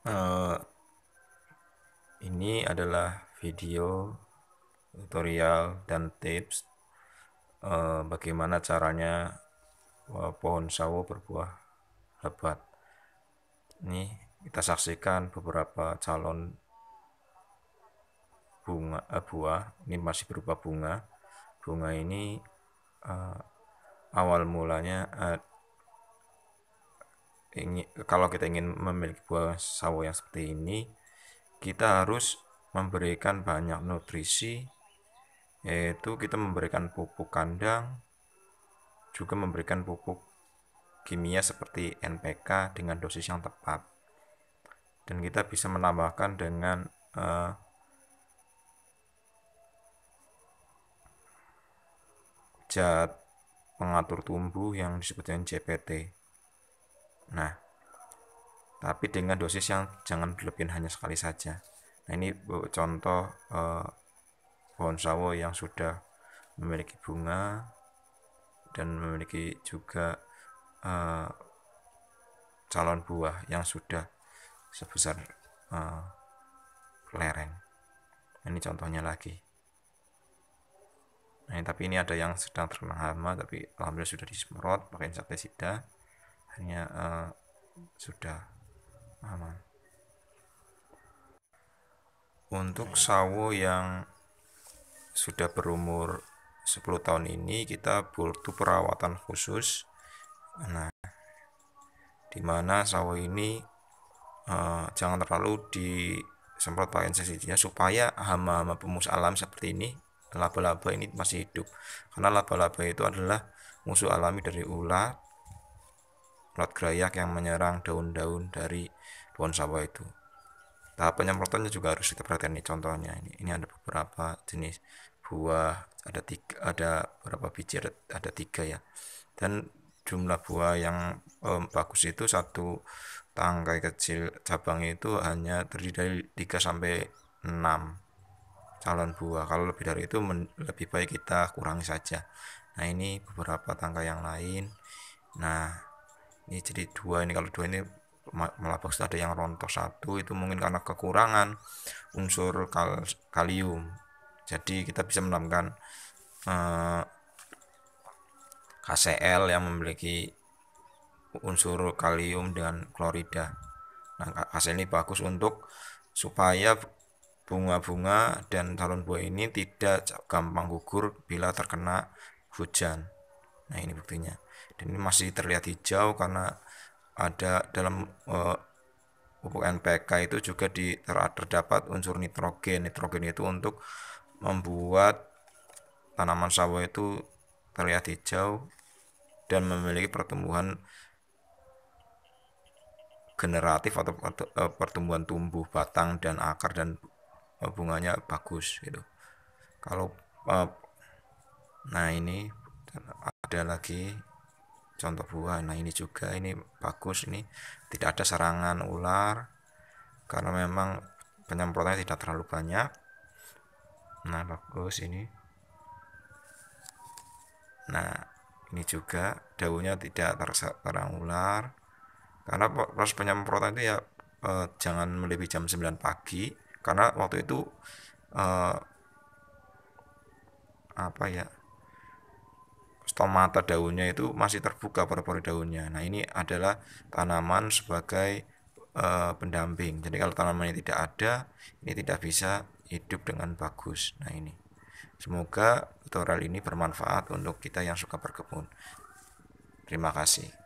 Eh, ini adalah video tutorial dan tips uh, bagaimana caranya uh, pohon sawo berbuah lebat ini kita saksikan beberapa calon bunga uh, buah ini masih berupa bunga bunga ini uh, awal mulanya uh, ingin kalau kita ingin memiliki buah sawo yang seperti ini kita harus memberikan banyak nutrisi yaitu kita memberikan pupuk kandang juga memberikan pupuk kimia seperti NPK dengan dosis yang tepat dan kita bisa menambahkan dengan uh, zat pengatur tumbuh yang disebut dengan JPT Nah, tapi dengan dosis yang jangan berlebihan hanya sekali saja. Nah, ini contoh eh, pohon sawo yang sudah memiliki bunga dan memiliki juga eh, calon buah yang sudah sebesar eh, lereng. Nah, ini contohnya lagi. Nah, tapi ini ada yang sedang terkena hama tapi alhamdulillah sudah disemprot pakai insektisida hanya uh, sudah aman untuk sawo yang sudah berumur 10 tahun ini kita butuh perawatan khusus nah di mana sawo ini uh, jangan terlalu disemprot pakai insektisida supaya hama-hama pemus alam seperti ini laba-laba ini masih hidup karena laba-laba itu adalah musuh alami dari ular ulat gerayak yang menyerang daun-daun dari pohon sawah itu. Tahap penyemprotannya juga harus kita perhatikan nih contohnya. Ini, ini ada beberapa jenis buah, ada tiga, ada beberapa biji, ada, ada tiga ya. Dan jumlah buah yang um, bagus itu satu tangkai kecil cabang itu hanya terdiri dari 3 sampai 6 calon buah. Kalau lebih dari itu men, lebih baik kita kurangi saja. Nah, ini beberapa tangkai yang lain. Nah, ini jadi dua ini kalau dua ini melabak sudah ada yang rontok satu itu mungkin karena kekurangan unsur kal kalium jadi kita bisa menambahkan eh, KCl yang memiliki unsur kalium dengan klorida nah KCl ini bagus untuk supaya bunga-bunga dan talon buah ini tidak gampang gugur bila terkena hujan Nah, ini buktinya. Dan ini masih terlihat hijau karena ada dalam uh, pupuk NPK itu juga di, ter, terdapat unsur nitrogen. Nitrogen itu untuk membuat tanaman sawo itu terlihat hijau dan memiliki pertumbuhan generatif atau eh, pertumbuhan tumbuh batang dan akar dan eh, bunganya bagus gitu. Kalau nah ini ada lagi contoh buah nah ini juga ini bagus ini tidak ada serangan ular karena memang penyemprotannya tidak terlalu banyak nah bagus ini nah ini juga daunnya tidak terserang ular karena proses penyemprotan itu ya eh, jangan melebihi jam 9 pagi karena waktu itu eh, apa ya Pemata daunnya itu masih terbuka pori-pori daunnya. Nah, ini adalah tanaman sebagai e, pendamping. Jadi kalau tanamannya tidak ada, ini tidak bisa hidup dengan bagus. Nah, ini. Semoga tutorial ini bermanfaat untuk kita yang suka berkebun. Terima kasih.